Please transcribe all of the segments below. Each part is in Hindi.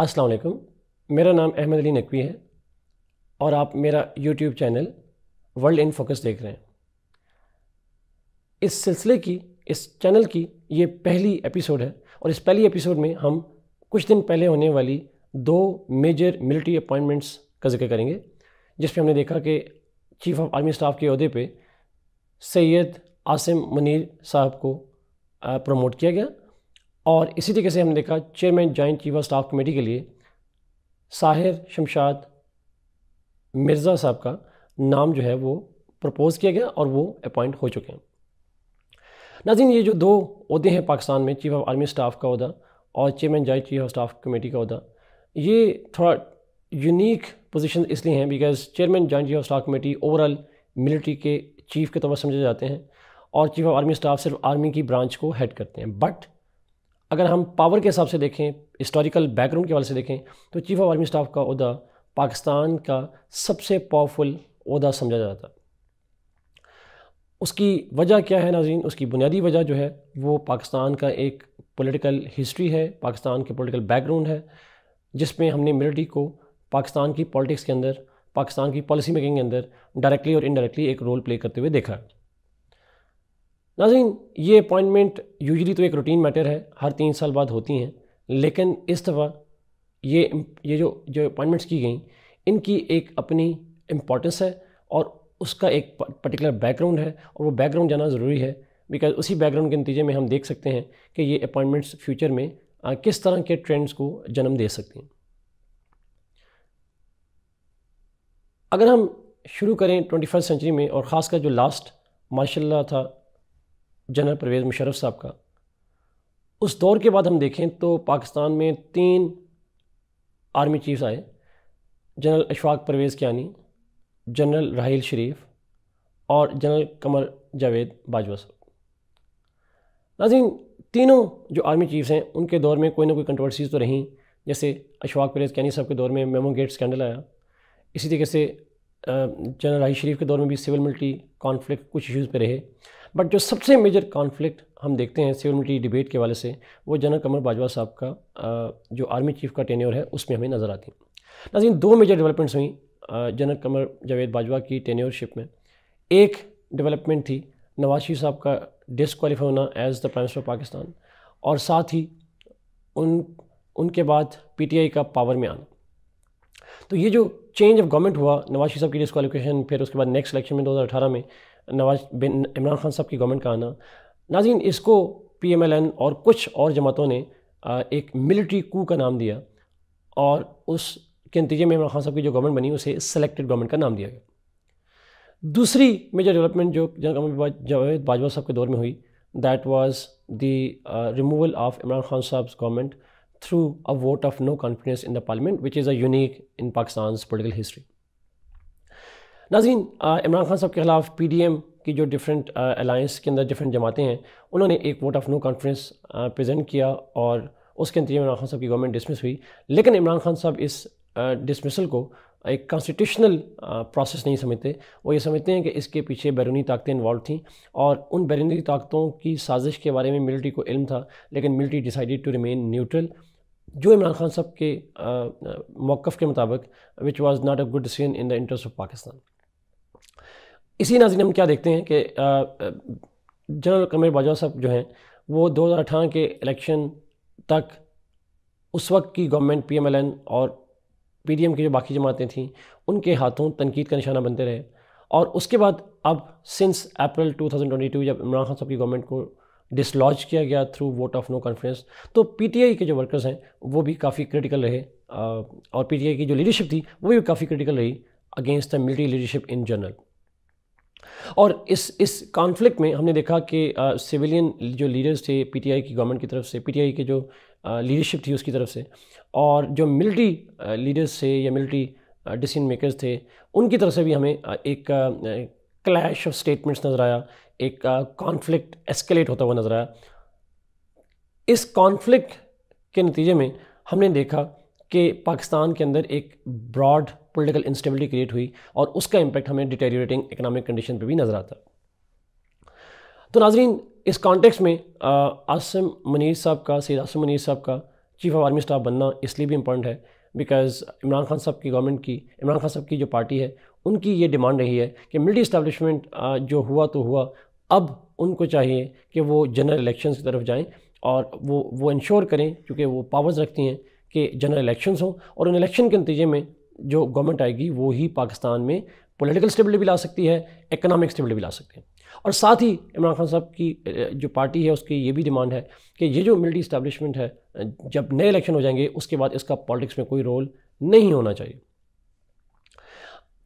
अस्सलाम वालेकुम मेरा नाम अहमद अली नकवी है और आप मेरा YouTube channel World in Focus देख रहे हैं इस सिलसिले की इस चैनल की ये पहली एपिसोड है और इस पहली एपिसोड में हम कुछ दिन पहले होने वाली दो मेजर मिलिट्री अपॉइंटमेंट्स का जिक्र करेंगे जिसमें हमने देखा कि चीफ ऑफ आर्मी स्टाफ के अहदे पे सैयद आसिम मुनीर साहब को प्रमोट किया गया और इसी तरीके से हमने देखा chairman joint chief of staff committee के लिए साहिर शमशाद मिर्ज़ा साहब का नाम जो है वो प्रपोज़ किया गया और वो अपॉइंट हो चुके हैं नाजिन ये जो दो अहदे हैं पाकिस्तान में चीफ ऑफ आर्मी स्टाफ का अहदा और chairman joint chief of staff committee का अहदा ये थोड़ा यूनिक पोजीशन इसलिए हैं because chairman joint chief of staff committee overall military के चीफ के तौर पर समझे जाते हैं और चीफ ऑफ आर्मी स्टाफ सिर्फ आर्मी की ब्रांच को हेड करते हैं बट अगर हम पावर के हिसाब से देखें हिस्टोरिकल बैकग्राउंड के हवाले से देखें तो चीफ ऑफ आर्मी स्टाफ का अहदा पाकिस्तान का सबसे पावरफुल अहदा समझा जाता उसकी वजह क्या है नाजीन उसकी बुनियादी वजह जो है वो पाकिस्तान का एक पॉलिटिकल हिस्ट्री है पाकिस्तान के पॉलिटिकल बैकग्राउंड है जिसमें हमने मिलिट्री को पाकिस्तान की पॉलिटिक्स के अंदर पाकिस्तान की पॉलिसी मेकिंग के अंदर डायरेक्टली और इनडायरेक्टली एक रोल प्ले करते हुए देखा नाजीन ये अपॉइंटमेंट यूजली तो एक रूटीन मैटर है हर तीन साल बाद होती हैं लेकिन इस दफ़ा ये ये जो जो अपॉइंटमेंट्स की गई इनकी एक अपनी इम्पोर्टेंस है और उसका एक पर्टिकुलर बैकग्राउंड है और वो बैकग्राउंड जाना ज़रूरी है बिकॉज उसी बैकग्राउंड के नतीजे में हम देख सकते हैं कि ये अपॉइंटमेंट्स फ्यूचर में आ, किस तरह के ट्रेंड्स को जन्म दे सकती हैं अगर हम शुरू करें ट्वेंटी फर्स्ट सेंचुरी में और ख़ासकर जो लास्ट माशाल्लाह था जनरल परवेज़ मुशरफ साहब का उस दौर के बाद हम देखें तो पाकिस्तान में तीन आर्मी चीफ्स आए जनरल अशफाक परवेज़ क्यानी जनरल राहील शरीफ और जनरल कमर जावेद बाजवा साहब नाजीन तीनों जो आर्मी चीफ्स हैं उनके दौर में कोई ना कोई कंट्रोवर्सीज़ तो रहीं जैसे अशफाक परवेज़ क्यानी साहब के दौर में मेमो गेट स्कैंडल आया इसी तरीके से जनरल राहील शरीफ के दौर में भी सिविल मिलिट्री कॉन्फ्लिक्ट कुछ इशूज़ पर रहे बट जो सबसे मेजर कॉन्फ्लिक्ट हम देखते हैं सेवनटी डिबेट के वाले से वो जनरल कमर बाजवा साहब का जो आर्मी चीफ का टेन्योर है उसमें हमें नज़र आती हैं दो मेजर डेवलपमेंट्स हुई जनरल कमर जावेद बाजवा की टेन्योरशिप में एक डेवलपमेंट थी नवाज शरीफ साहब का डिसकवालीफाई होना as the prime minister of Pakistan और साथ ही उन उनके बाद पीटीआई का पावर में आना तो ये जो चेंज ऑफ गवर्नमेंट हुआ नवाज शरीफ साहब की डिसकवालिफिकेशन फिर उसके बाद नेक्स्ट इलेक्शन में 2018 में नवाज बिन इमरान खान साहब की गवर्नमेंट का आना नाजीन इसको पी एम एल एन और कुछ और जमातों ने एक मिलिट्री कू का नाम दिया और उस के नतीजे में इमरान खान साहब की जो गवर्नमेंट बनी उसे सेलेक्टेड गवर्नमेंट का नाम दिया गया दूसरी मेजर डेवलपमेंट जो जावेद बाजवा साहब के दौर में हुई that was the removal of Imran Khan साहब government through a vote of no confidence in the parliament which is a unique in Pakistan political history नाजीन इमरान खान साहब के ख़िलाफ़ पी डी एम की जो डिफरेंट अलाइंस के अंदर डिफरेंट जमातें हैं उन्होंने एक vote of no conference present किया और उसके अंतरिया इमरान खान साहब की गवर्नमेंट डिसमिस हुई लेकिन इमरान खान साहब इस डिसमिसल को एक कॉन्स्टिट्यूशनल प्रोसेस नहीं समझते वो ये समझते हैं कि इसके पीछे बैरूनी ताकतें इन्वॉल्व थीं और उन बैरूनी ताकतों की साजिश के बारे में मिलिट्री को इल्म था लेकिन military decided to remain neutral जो इमरान खान साहब के मौक़ के मुताबिक which was not a good decision in the interest of Pakistan इसी नाजिन हम क्या देखते हैं कि जनरल कमर बाजवा साहब जो हैं वो अठारह के इलेक्शन तक उस वक्त की गवर्नमेंट एन और एम की जो बाकी जमातें थीं उनके हाथों तनकीद का निशाना बनते रहे और उसके बाद अब सिंस अप्रैल 2022 जब इमरान खान साहब की गवर्नमेंट को डिसलॉज किया गया through vote of no conference तो पीटीआई के जो वर्कर्स हैं वो भी काफ़ी क्रिटिकल रहे और पीटीआई की जो लीडरशिप थी वो भी काफ़ी क्रिटिकल रही against the military leadership in general और इस इस कॉन्फ्लिक्ट में हमने देखा कि सिविलियन जो लीडर्स थे पीटीआई की गवर्नमेंट की तरफ से पीटीआई के जो लीडरशिप थी उसकी तरफ से और जो मिलिट्री लीडर्स थे या मिलिट्री डिसीजन मेकर्स थे उनकी तरफ से भी हमें एक क्लैश ऑफ स्टेटमेंट्स नज़र आया एक कॉन्फ्लिक्ट एस्केलेट होता हुआ नज़र आया इस कॉन्फ्लिक्ट के नतीजे में हमने देखा कि पाकिस्तान के अंदर एक ब्रॉड पॉलिटिकल इंस्टेबिलिटी क्रिएट हुई और उसका इम्पैक्ट हमें डिटेरिएटिंग इकोनॉमिक कंडीशन पर भी नज़र आता तो नाजरीन इस कॉन्टेक्स्ट में आसम मनीर साहब का सैद आसम मनीर साहब का चीफ ऑफ आर्मी स्टाफ बनना इसलिए भी इम्पोर्टेंट है बिकॉज इमरान खान साहब की गवर्नमेंट की इमरान खान साहब की जो पार्टी है उनकी ये डिमांड रही है कि मिलिट्री इस्टेबलिशमेंट जो हुआ तो हुआ अब उनको चाहिए कि वो जनरल इलेक्शन की तरफ जाएँ और वो वो इंश्योर करें क्योंकि वो पावर्स रखती हैं कि जनरल इलेक्शंस हों और उन इलेक्शन के नतीजे में जो गवर्नमेंट आएगी वो ही पाकिस्तान में पॉलिटिकल स्टेबिलिटी भी ला सकती है इकोनॉमिक स्टेबिलिटी भी ला सकती है और साथ ही इमरान खान साहब की जो पार्टी है उसकी ये भी डिमांड है कि ये जो मिलिट्री इस्टेबलिशमेंट है जब नए इलेक्शन हो जाएंगे उसके बाद इसका पॉलिटिक्स में कोई रोल नहीं होना चाहिए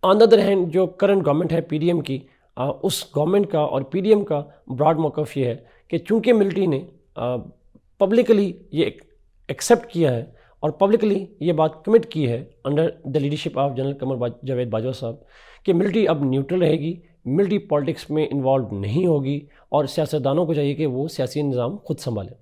ऑन द अदर हैंड जो करंट गवर्नमेंट है पी की आ, उस गवर्नमेंट का और पी का ब्रॉड मौकफ ये है कि चूँकि मिलिट्री ने पब्लिकली ये एक्सेप्ट किया है और पब्लिकली ये बात कमिट की है under the leadership of general Qamar Javed Bajwa साहब कि मिलिट्री अब न्यूट्रल रहेगी मिलिट्री पॉलिटिक्स में इन्वॉल्व नहीं होगी और सियासतदानों को चाहिए कि वो सियासी निज़ाम खुद संभालें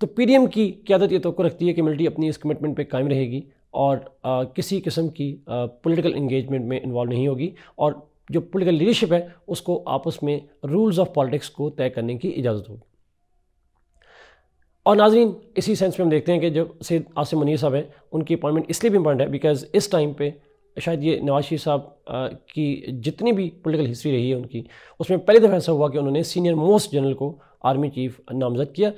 तो पी डी एम की क्यादत ये तो रखती है कि मिलिट्री अपनी इस कमिटमेंट पर कायम रहेगी और आ, किसी किस्म की पोलिटिकल इंगेजमेंट में इन्वॉल्व नहीं होगी और जो पोलिटिकल लीडरशिप है उसको आपस में रूल्स ऑफ पॉलिटिक्स को तय करने की इजाज़त होगी और नाजरीन इसी सेंस में हम देखते हैं कि जब सैद आसिम मुनीर साहब हैं उनकी अपॉइंटमेंट इसलिए भी इम्पोर्टेंट है बिकॉज इस टाइम पे शायद ये नवाज शरीफ साहब की जितनी भी पॉलिटिकल हिस्ट्री रही है उनकी उसमें पहली दफ़ा ऐसा हुआ कि उन्होंने सीनियर मोस्ट जनरल को आर्मी चीफ नामजद किया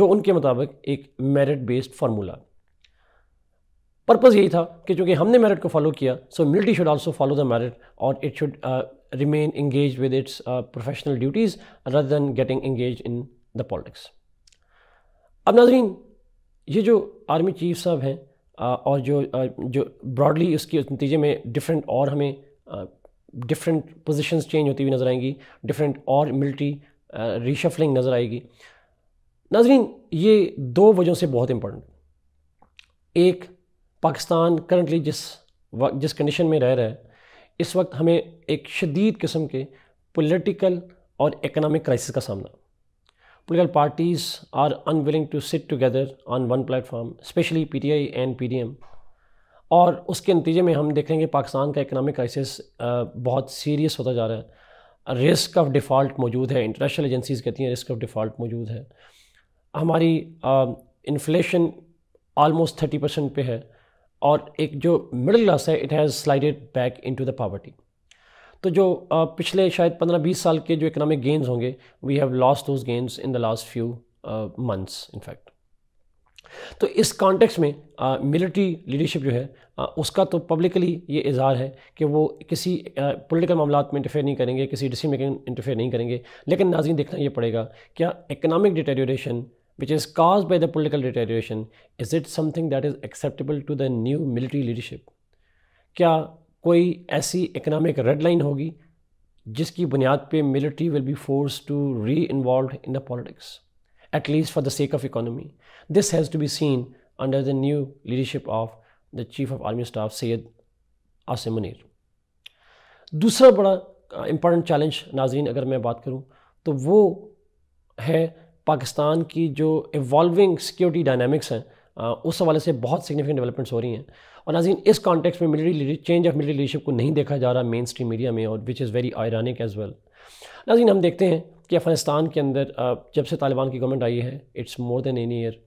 जो उनके मुताबिक एक मेरिट बेस्ड फार्मूला पर्पज़ यही था कि चूँकि हमने मेरिट को फॉलो किया so military should also follow the merit और it should remain engage with its professional duties rather than getting engage in the politics अब नाजरीन ये जो आर्मी चीफ साहब हैं और जो जो ब्रॉडली इसके नतीजे में डिफरेंट और हमें डिफरेंट पोजीशंस चेंज होती हुई नज़र आएंगी डिफरेंट और मिलिट्री रीशफलिंग नज़र आएगी नाजरीन ये दो वजहों से बहुत इम्पोर्टेंट एक पाकिस्तान करंटली जिस जिस कंडीशन में रह रहा है इस वक्त हमें एक शदीद किस्म के पॉलिटिकल और इकनॉमिक क्राइसिस का सामना political parties are unwilling to sit together on one platform, especially PTI and PDM. और उसके नतीजे में हम देखेंगे पाकिस्तान का इकनॉमिक क्राइसिस बहुत सीरियस होता जा रहा है रिस्क ऑफ डिफ़ॉल्ट मौजूद है इंटरनेशनल एजेंसीज कहती हैं रिस्क ऑफ डिफ़ॉल्ट मौजूद है हमारी इन्फ्लेशन आलमोस्ट थर्टी परसेंट पे है और एक जो मिडिल क्लास है it has slided back into the poverty तो जो पिछले शायद पंद्रह बीस साल के जो इकनॉमिक गेंस होंगे we have lost those gains in the last few months in fact तो इस कॉन्टेक्स में मिलिट्री लीडरशिप जो है आ, उसका तो पब्लिकली ये इजहार है कि वो किसी पॉलिटिकल मामला में इंटरफेयर नहीं करेंगे किसी डिसीजन मेकिंग इंटरफेयर नहीं करेंगे लेकिन नाजिन देखना ये पड़ेगा क्या economic deterioration which is cause by the political deterioration, is it something that is acceptable to the new military leadership क्या कोई ऐसी इकनॉमिक रेड लाइन होगी जिसकी बुनियाद पे military will be force to reinvolve in the politics at least for the sake of economy this has to be seen under the new leadership of the chief of army staff Syed Asim Munir दूसरा बड़ा इम्पॉर्टेंट uh, चैलेंज नाजरीन अगर मैं बात करूँ तो वो है पाकिस्तान की जो इवॉल्विंग सिक्योरिटी डायनामिक्स हैं uh, उस हवाले से बहुत सिग्निफिकेंट डेवलपमेंट्स हो रही हैं और नाजीन इस कॉन्टेक्स्ट में military change of military leadership को नहीं देखा जा रहा मेन स्ट्रीम मीडिया में और which is very ironic as well नाजीन हम देखते हैं कि अफ़गानिस्तान के अंदर जब से तालिबान की गवर्नमेंट आई है it's more than any year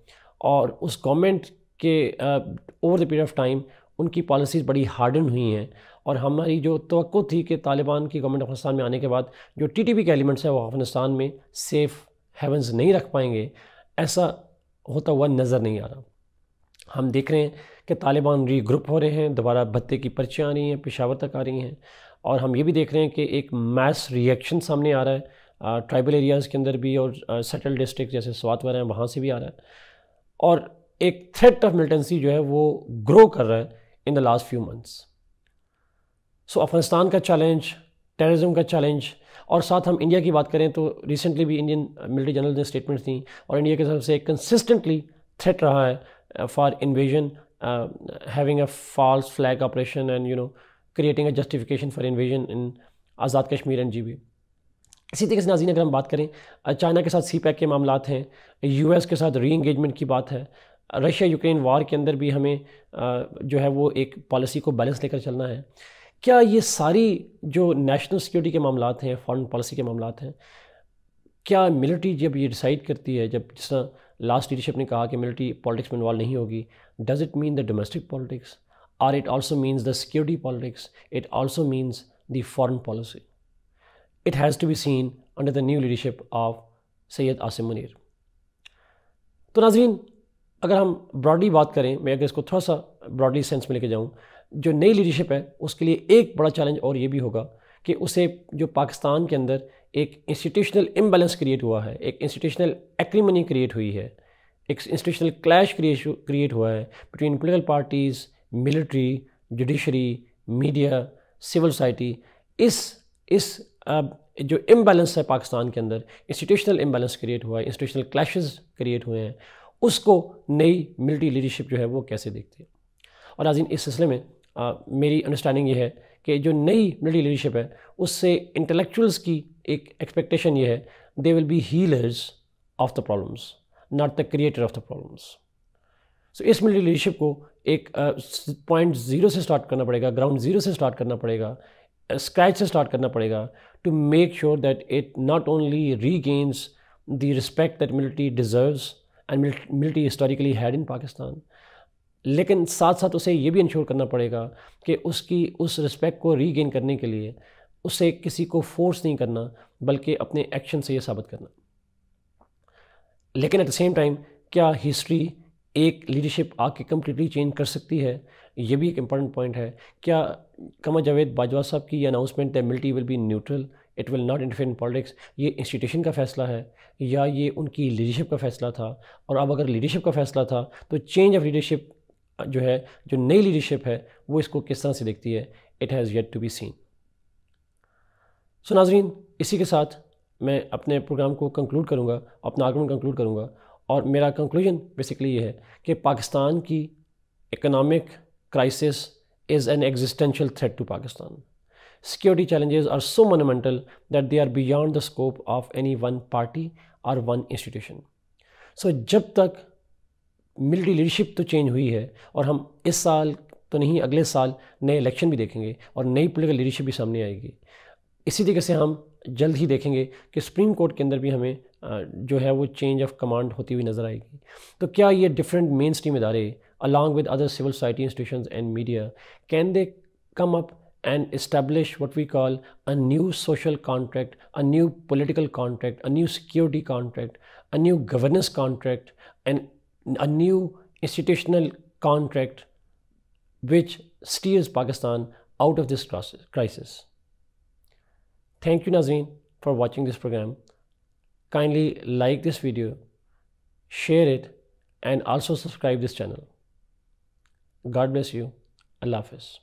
और उस गवर्नमेंट के over the period of time उनकी पॉलिसीज़ बड़ी हार्डन हुई हैं और हमारी जो तो थी कि तालिबान की गवर्नमेंट अफगानिस्तान में आने के बाद जो टी टी पी के एलिमेंट्स हैं वो अफगानिस्तान में सेफ़ हेवन नहीं रख पाएंगे ऐसा होता हुआ नज़र नहीं आ रहा हम देख रहे हैं कि तालिबान री ग्रुप हो रहे हैं दोबारा भत्ते की पर्चियाँ आ रही हैं पेशावर तक आ रही हैं और हम ये भी देख रहे हैं कि एक मैस रिएक्शन सामने आ रहा है ट्राइबल एरियाज़ के अंदर भी और सेटल डिस्ट्रिक्ट जैसे स्वात वगैरह हैं वहाँ से भी आ रहा है और एक थ्रेट ऑफ मिलिटेंसी जो है वो ग्रो कर रहा है in the last few months so Afghanistan का चैलेंज टेररिज्म का चैलेंज और साथ हम इंडिया की बात करें तो रिसेंटली भी इंडियन मिलिट्री जनरल ने स्टेटमेंट्स दी और इंडिया की तरफ से एक कंसिस्टेंटली थ्रेट रहा है Uh, for invasion, uh, having a false flag operation and, you know, creating a justification for invasion in Azad Kashmir and G इसी तरीके से नाजीन अगर हम बात करें चाइना के साथ सी पैक के मामला हैं यू एस के साथ री इंगेजमेंट की बात है रशिया यूक्रेन वार के अंदर भी हमें जो है वो एक पॉलिसी को बैलेंस लेकर चलना है क्या ये सारी जो नेशनल सिक्योरिटी के मामला हैं फॉरेन पॉलिसी के मामला हैं क्या मिलिट्री जब ये डिसाइड करती है जब जिस तरह लास्ट लीडरशिप ने कहा कि मिलिट्री पॉलिटिक्स में इन्वॉल्व नहीं होगी does it mean the domestic politics or it also means the security politics it also means the foreign policy it has to be seen under the new leadership of Syed Asim Munir तो नाजीन अगर हम ब्रॉडली बात करें मैं अगर इसको थोड़ा सा ब्रॉडली सेंस में लेके जाऊँ जो नई लीडरशिप है उसके लिए एक बड़ा चैलेंज और ये भी होगा कि उसे जो पाकिस्तान के अंदर एक इंस्टीट्यूशनल इम्बेलेंस क्रिएट हुआ है एक इंस्टीट्यूशनल एक्रीमनी क्रिएट हुई है एक इंस्टीट्यूशनल क्लैश क्रिएट हुआ है between political parties military judiciary media civil society इस इस जो इम्बेलेंस है पाकिस्तान के अंदर इंस्टीट्यूशनल इम्बेलेंस क्रिएट हुआ है इंस्टीट्यूशनल क्लैशेस क्रिएट हुए हैं उसको नई मिलिट्री लीडरशिप जो है वो कैसे देखती है और आज इस सिलसिले में आ, मेरी अंडरस्टैंडिंग ये है कि जो नई मिलिट्री लीडरशिप है उससे इंटेलेक्चुअल्स की एक एक्सपेक्टेशन ये है they will be healers of the problems not the creator of the problems so इस मिल लीडरशिप को एक पॉइंट uh, ज़ीरो से स्टार्ट करना पड़ेगा ग्राउंड ज़ीरो से स्टार्ट करना पड़ेगा स्क्रैच से स्टार्ट करना पड़ेगा to make sure that it not only regains the respect that military deserves and military historically had in Pakistan लेकिन साथ साथ उसे ये भी इंश्योर करना पड़ेगा कि उसकी उस रिस्पेक्ट को रीगेन करने के लिए उसे किसी को फोर्स नहीं करना बल्कि अपने एक्शन से ये साबित करना लेकिन एट द सेम टाइम क्या हिस्ट्री एक लीडरशिप आके कम्प्लीटली चेंज कर सकती है ये भी एक इम्पॉर्टेंट पॉइंट है क्या कमर जावेद बाजवा साहब की announcement that military will be neutral it will not interfere in politics ये इंस्टीट्यूशन का फैसला है या ये उनकी लीडरशिप का फैसला था और अब अगर लीडरशिप का फैसला था तो चेंज ऑफ लीडरशिप जो है जो नई लीडरशिप है वो इसको किस तरह से देखती है it has yet to be seen so नाजरीन इसी के साथ मैं अपने प्रोग्राम को कंक्लूड करूँगा अपना आगमन कंक्लूड करूँगा और मेरा कंक्लूजन बेसिकली ये है कि पाकिस्तान की economic crisis is an existential threat to Pakistan security challenges are so monumental that they are beyond the scope of any one party और वन इंस्टीट्यूशन सो जब तक मिलिट्री लीडरशिप तो चेंज हुई है और हम इस साल तो नहीं अगले साल नए इलेक्शन भी देखेंगे और नई पोलिटिकल लीडरशिप भी सामने आएगी इसी तरीके से हम जल्द ही देखेंगे कि सुप्रीम कोर्ट के अंदर भी हमें जो है वो चेंज ऑफ कमांड होती हुई नज़र आएगी तो क्या ये डिफरेंट मेन स्ट्रीम इदारे along with other civil society institution and media can they come up and establish what we call a new social contract a new political contract a new security contract a new governance contract and a new institutional contract which steers Pakistan out of this crisis Thank you Nazreen for watching this program. Kindly like this video, share it and also subscribe this channel. God bless you. Allah Hafiz.